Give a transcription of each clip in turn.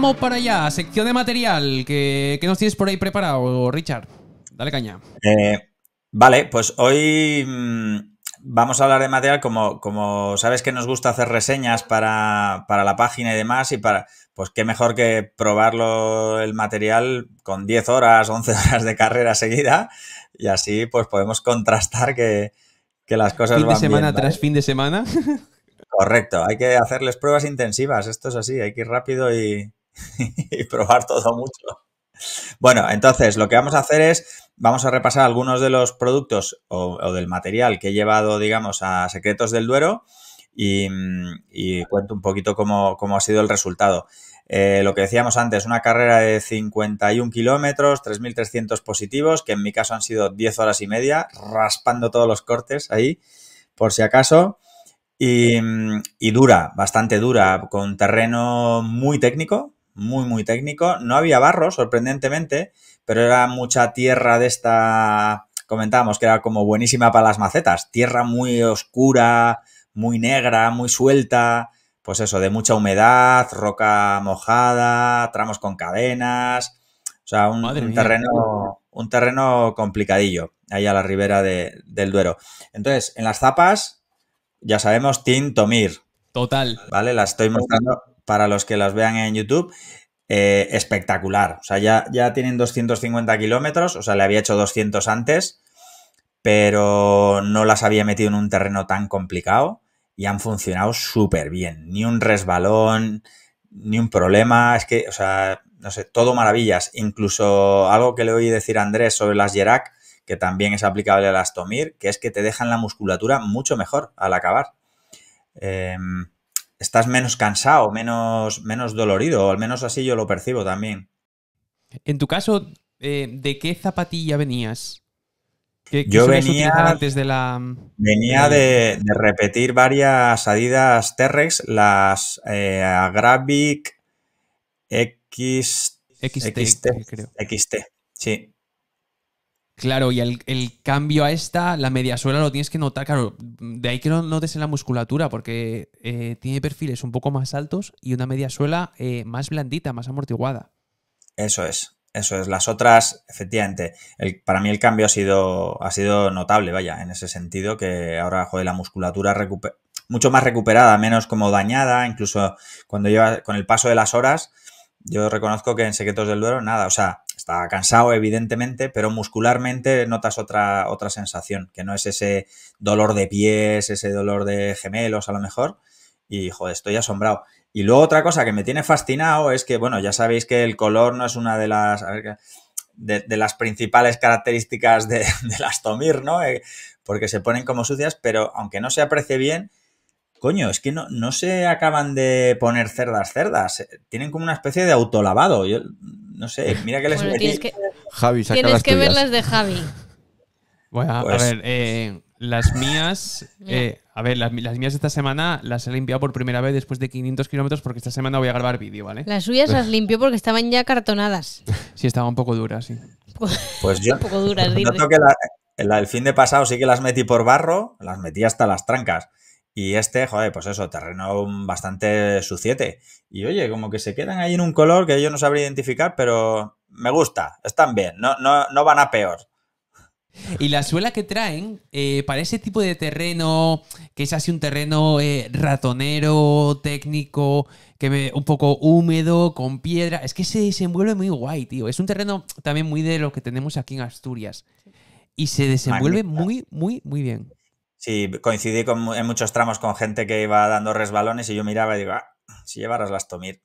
vamos para allá. Sección de material. ¿Qué, nos tienes por ahí preparado, Richard? Dale caña. Eh, vale, pues hoy mm, vamos a hablar de material. Como, como sabes que nos gusta hacer reseñas para, la página y demás, y para. Pues qué mejor que probarlo el material con 10 horas, 11 horas de carrera seguida. Y así, pues podemos contrastar que, las cosas fin de semana tras fin de semana. Correcto, hay que hacerles pruebas intensivas, esto es así, hay que ir rápido y, y probar todo mucho. Bueno, entonces lo que vamos a hacer es, vamos a repasar algunos de los productos o, del material que he llevado, digamos, a Secretos del Duero y, cuento un poquito cómo, ha sido el resultado. Eh, lo que decíamos antes, una carrera de 51 kilómetros, 3.300 positivos, que en mi caso han sido 10 horas y media, raspando todos los cortes ahí, por si acaso. y, dura, bastante dura, con terreno muy técnico, muy, muy técnico. No había barro, sorprendentemente, pero era mucha tierra de esta, comentábamos que era como buenísima para las macetas, tierra muy oscura, muy negra, muy suelta, pues eso, de mucha humedad, roca mojada, tramos con cadenas, o sea, un, terreno, un terreno complicadillo ahí a la ribera del Duero. Entonces, en las zapas, ya sabemos, tintomir Tomir. Total. Vale, la estoy mostrando para los que las vean en YouTube. Eh, espectacular. O sea, ya, ya tienen 250 kilómetros, o sea, le había hecho 200 antes, pero no las había metido en un terreno tan complicado y han funcionado súper bien. Ni un resbalón, ni un problema, es que, o sea, no sé, todo maravillas. Incluso algo que le oí decir a Andrés sobre las Jerak, que también es aplicable a las Tomir, que es que te dejan la musculatura mucho mejor al acabar. Em, estás menos cansado, menos, menos dolorido, o al menos así yo lo percibo también. En tu caso, eh, ¿de qué zapatilla venías? yo venía antes de la... Venía de, repetir varias Adidas T-Rex, las eh, XT, XT, creo. XT, sí. Claro, y el, cambio a esta, la mediasuela lo tienes que notar, claro, de ahí que no notes en la musculatura, porque eh, tiene perfiles un poco más altos y una mediasuela suela eh, más blandita, más amortiguada. Eso es, eso es. Las otras, efectivamente, para mí el cambio ha sido, ha sido notable, vaya, en ese sentido, que ahora, joder, la musculatura recupera mucho más recuperada, menos como dañada, incluso cuando lleva con el paso de las horas, yo reconozco que en Secretos del Duero, nada, o sea, está cansado evidentemente, pero muscularmente notas otra, otra sensación, que no es ese dolor de pies, ese dolor de gemelos a lo mejor. Y, joder, estoy asombrado. Y luego otra cosa que me tiene fascinado es que, bueno, ya sabéis que el color no es una de las... de, las principales características de, las Tomir, ¿no? Eh, porque se ponen como sucias, pero aunque no se aprecie bien, coño, es que no, no se acaban de poner cerdas cerdas. Tienen como una especie de autolavado. Yo no sé, mira que les bueno, tienes Javi, tienes que ver las de Javi. Bueno, a pues- eh, eh, ver, las mías, a ver, las, mías esta semana las he limpiado por primera vez después de 500 kilómetros porque esta semana voy a grabar vídeo, ¿vale? Las suyas las limpió porque estaban ya cartonadas. Sí, estaban un poco duras, sí. Pues yo, un poco duras, el fin de pasado sí que las metí por barro, las metí hasta las trancas. Y este, joder, pues eso, terreno bastante suciete. Y oye, como que se quedan ahí en un color que yo no sabría identificar, pero me gusta, están bien, no, no, van a peor. Y la suela que traen, eh, para ese tipo de terreno, que es así un terreno eh, ratonero, técnico, que un poco húmedo, con piedra, es que se desenvuelve muy guay, tío. Es un terreno también muy de lo que tenemos aquí en Asturias. Y se desenvuelve muy, muy, muy bien. Sí, coincidí con, en muchos tramos con gente que iba dando resbalones y yo miraba y digo, ah, si llevaras las Tomir.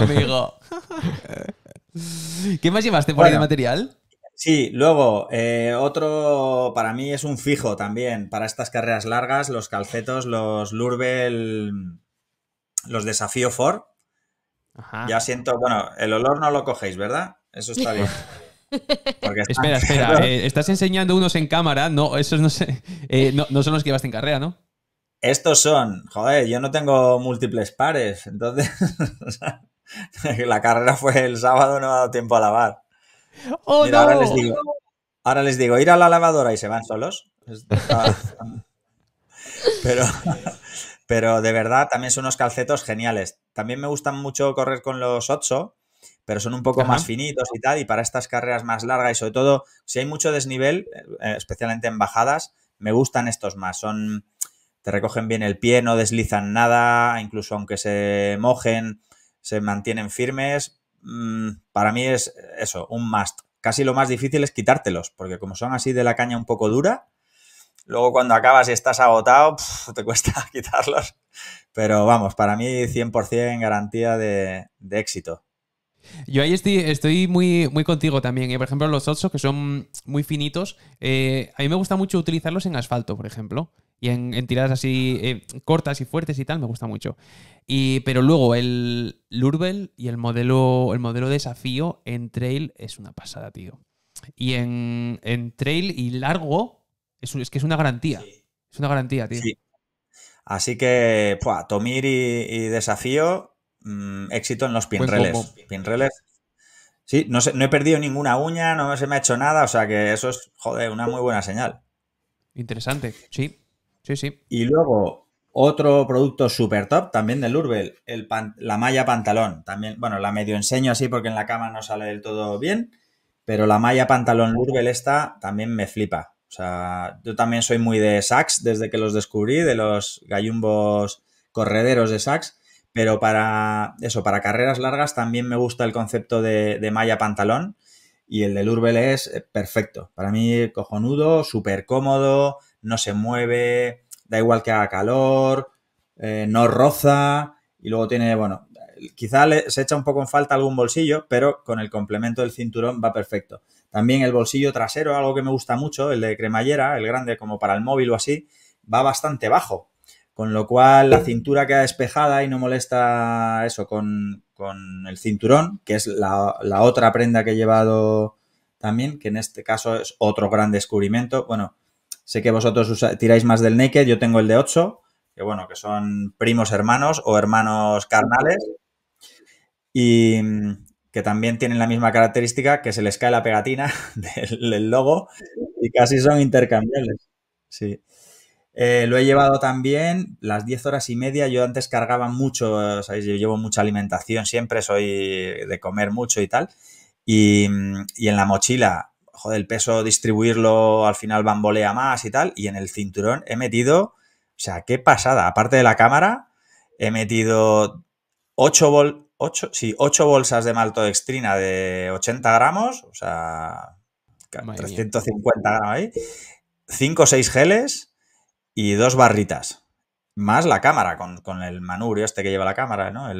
Amigo. ¿Qué más llevaste por de material? Sí, luego, eh, otro para mí es un fijo también para estas carreras largas, los calcetos, los Lurbel, los Desafío Ford. Ajá. Ya siento, bueno, el olor no lo cogéis, ¿verdad? Eso está bien. Espera, espera. Eh, estás enseñando unos en cámara. No, esos no, eh, no, son los que llevaste en carrera, ¿no? Estos son, joder, yo no tengo múltiples pares, entonces la carrera fue el sábado, no me ha dado tiempo a lavar. ¡Oh, ahora, les digo, ir a la lavadora y se van solos. Pero, pero de verdad, también son unos calcetos geniales. También me gustan mucho correr con los Otso, pero son un poco más finitos y tal, y para estas carreras más largas y sobre todo si hay mucho desnivel, eh, eh, especialmente en bajadas, me gustan estos más, son, te recogen bien el pie, no deslizan nada, incluso aunque se mojen, se mantienen firmes, mm, para mí es eso, un must. Casi lo más difícil es quitártelos, porque como son así de la caña un poco dura, luego cuando acabas y estás agotado, te cuesta quitarlos. Pero vamos, para mí 100% garantía de éxito. Yo ahí estoy, estoy muy, muy contigo también. ¿eh? Por ejemplo, los osos, que son muy finitos, eh, a mí me gusta mucho utilizarlos en asfalto, por ejemplo. Y en, tiradas así eh, cortas y fuertes y tal, me gusta mucho. Y, pero luego el Lurbel y el modelo, el modelo desafío en trail es una pasada, tío. Y en, trail y largo, es, que es una garantía. Es una garantía, tío. Así que, pues, Tomir y desafío, Mm, éxito en los pinreles. Pinreles. Sí, no, no he perdido ninguna uña, no se me ha hecho nada, o sea que eso es, joder, una muy buena señal. Interesante, sí. Sí, sí. Y luego, otro producto super top también del Urbel, el la malla pantalón. También, bueno, la medio enseño así porque en la cama no sale del todo bien, pero la malla pantalón Urbel esta también me flipa. O sea, yo también soy muy de sax desde que los descubrí, de los gallumbos correderos de sax pero para eso, para carreras largas también me gusta el concepto de, malla pantalón y el del Urbel es eh, perfecto. Para mí cojonudo, súper cómodo, no se mueve, da igual que haga calor, eh, no roza y luego tiene, bueno, quizá se echa un poco en falta algún bolsillo, pero con el complemento del cinturón va perfecto. También el bolsillo trasero, algo que me gusta mucho, el de cremallera, el grande como para el móvil o así, va bastante bajo. Con lo cual, la cintura queda despejada y no molesta eso con, el cinturón, que es la, otra prenda que he llevado también, que en este caso es otro gran descubrimiento. Bueno, sé que vosotros tiráis más del naked, yo tengo el de 8, que bueno, que son primos hermanos o hermanos carnales. Y, que también tienen la misma característica, que se les cae la pegatina del, del logo y casi son intercambiables. Sí. Eh, lo he llevado también las 10 horas y media. Yo antes cargaba mucho, ¿sabéis? Yo llevo mucha alimentación siempre, soy de comer mucho y tal. Y, en la mochila, joder, el peso distribuirlo al final bambolea más y tal. Y en el cinturón he metido, o sea, qué pasada. Aparte de la cámara, he metido 8 bol, 8, sí, bolsas de maltodextrina de 80 gramos, o sea, 350 gramos ahí. 5 o 6 geles y dos barritas. Más la cámara, con, el manubrio este que lleva la cámara, ¿no?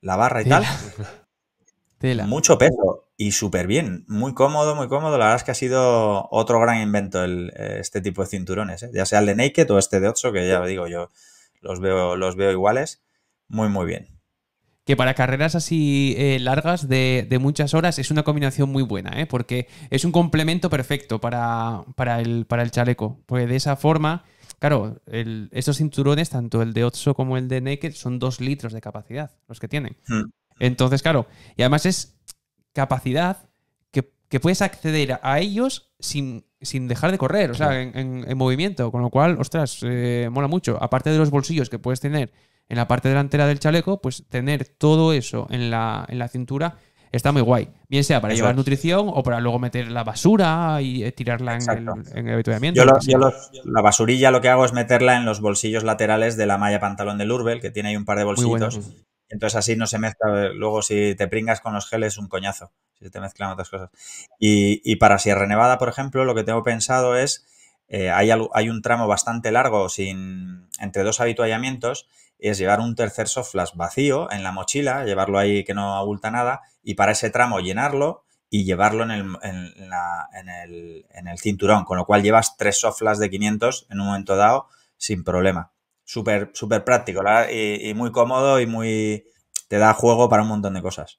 la barra y tal. Mucho peso y súper bien. Muy cómodo, muy cómodo. La verdad es que ha sido otro gran invento el, este tipo de cinturones, ¿eh? ya sea el de Naked o este de Otso, que ya digo yo, los veo, los veo iguales. Muy, muy bien que para carreras así eh, largas de, muchas horas es una combinación muy buena, ¿eh? porque es un complemento perfecto para, el, para el chaleco. Porque de esa forma, claro, estos cinturones, tanto el de Otso como el de Naked, son dos litros de capacidad los que tienen. Hmm. Entonces, claro, y además es capacidad que, puedes acceder a, ellos sin, dejar de correr, o sea, en, movimiento, con lo cual, ostras, eh, mola mucho. Aparte de los bolsillos que puedes tener en la parte delantera del chaleco, pues tener todo eso en la, cintura está muy guay. Bien sea para llevar nutrición o para luego meter la basura y eh, tirarla en el, en avituallamiento. Yo, la basurilla lo que hago es meterla en los bolsillos laterales de la malla pantalón del Urbel, que tiene ahí un par de bolsillos. Entonces así no se mezcla. Luego si te pringas con los geles un coñazo, si te mezclan otras cosas. Y, para Sierra Nevada, por ejemplo, lo que tengo pensado es, eh, hay, un tramo bastante largo sin, entre dos avituallamientos es llevar un tercer soft vacío en la mochila, llevarlo ahí que no abulta nada y para ese tramo llenarlo y llevarlo en el, en la, en el, en el cinturón, con lo cual llevas tres soft de 500 en un momento dado sin problema. Súper, práctico y, y muy cómodo y muy... te da juego para un montón de cosas.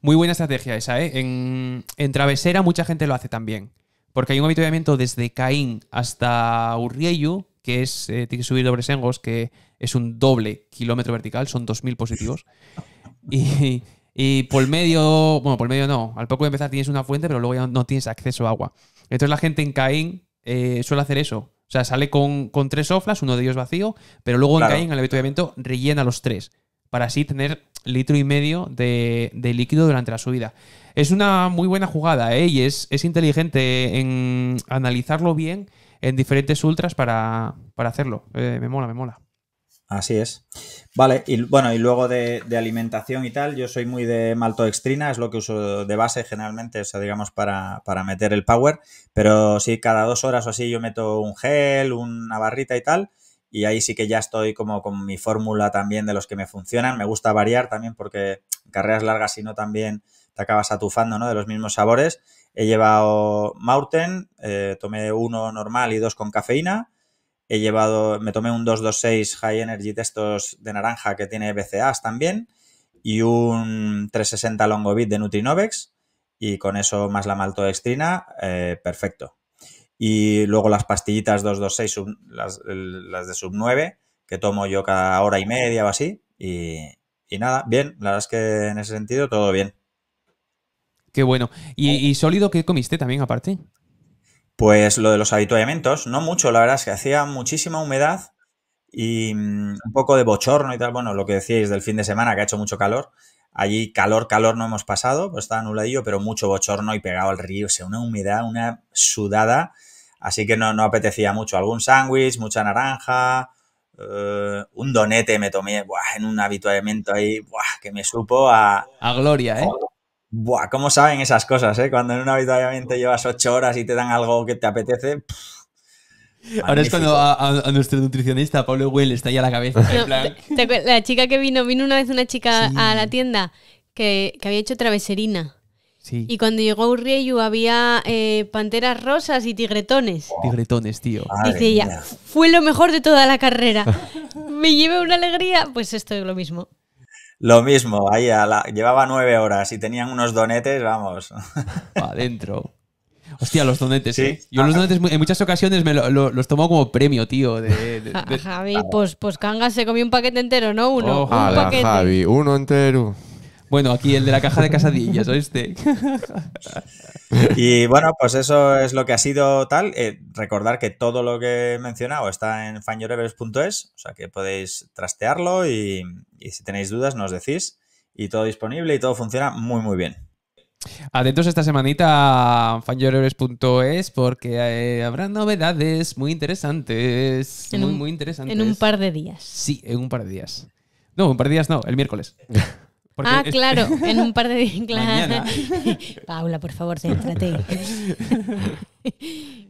Muy buena estrategia esa, ¿eh? En, en, travesera mucha gente lo hace también. Porque hay un avituallamiento desde Caín hasta Urrieyu que es eh, tiene que subir dobles engos, que es un doble kilómetro vertical, son 2.000 positivos. Y, por medio, bueno, por medio no, al poco de empezar tienes una fuente, pero luego ya no tienes acceso a agua. Entonces la gente en Caín eh, suele hacer eso. O sea, sale con, tres oflas, uno de ellos vacío, pero luego en Caín, en el avituallamiento, rellena los tres. Para así tener litro y medio de, líquido durante la subida. Es una muy buena jugada, ¿eh? es, es inteligente en analizarlo bien en diferentes ultras para, para hacerlo. Eh, me mola, me mola. Así es. Vale, y bueno, y luego de, alimentación y tal, yo soy muy de maltodextrina, es lo que uso de base generalmente, o sea, digamos, para, para meter el power, pero sí, cada dos horas o así yo meto un gel, una barrita y tal, y ahí sí que ya estoy como con mi fórmula también de los que me funcionan. Me gusta variar también porque carreras largas, si no, también te acabas atufando, ¿no? De los mismos sabores He llevado Mountain, eh, tomé uno normal y dos con cafeína. He llevado, me tomé un 226 High Energy textos de naranja que tiene BCAAs también y un 360 Longovit de Nutrinovex y con eso más la maltodextrina, eh, perfecto. Y luego las pastillitas 226, las, de sub 9, que tomo yo cada hora y media o así. y nada, bien, la verdad es que en ese sentido todo bien. Qué bueno. Oh. ¿Y, sólido qué comiste también aparte? Pues lo de los habituamientos, no mucho, la verdad es que hacía muchísima humedad y mm, un poco de bochorno y tal, bueno, lo que decíais del fin de semana que ha hecho mucho calor. Allí calor, calor no hemos pasado, pues estaba anuladillo, pero mucho bochorno y pegado al río, o sea, una humedad, una sudada, así que no, no apetecía mucho. Algún sándwich, mucha naranja, eh, un donete me tomé, en un habituamiento ahí, que me supo a... A gloria, ¿eh? Buah, ¿cómo saben esas cosas, eh? Cuando en un avituallamiento llevas ocho horas y te dan algo que te apetece. Ahora es cuando a, nuestro nutricionista, Pablo Güell, está ahí a la cabeza. la chica que vino, vino una vez una chica a la tienda que, había hecho traveserina. Y cuando llegó a Urrieyu había eh, panteras rosas y tigretones. Tigretones, tío. Dice ella, fue lo mejor de toda la carrera. Me llevé una alegría. Pues esto es lo mismo. Lo mismo, ahí la, llevaba nueve horas y tenían unos donetes, vamos. adentro. Hostia, los donetes, ¿Sí? Eh. Yo los donetes en muchas ocasiones me los tomo como premio, tío. De, Javi, pues, pues se comió un paquete entero, ¿no? Uno. un paquete. Javi, uno entero. Bueno, aquí el de la caja de casadillas, ¿oíste? y bueno, pues eso es lo que ha sido tal. Eh, recordar que todo lo que he mencionado está en fanyoureberes.es, o sea que podéis trastearlo y, si tenéis dudas nos decís. Y todo disponible y todo funciona muy, muy bien. Atentos esta semanita a fanyorevers.es porque eh, habrá novedades muy interesantes. muy, muy interesantes. En un par de días. Sí, en un par de días. No, un par de días no, el miércoles. ah, claro, en un par de días. Paula, por favor, céntrate.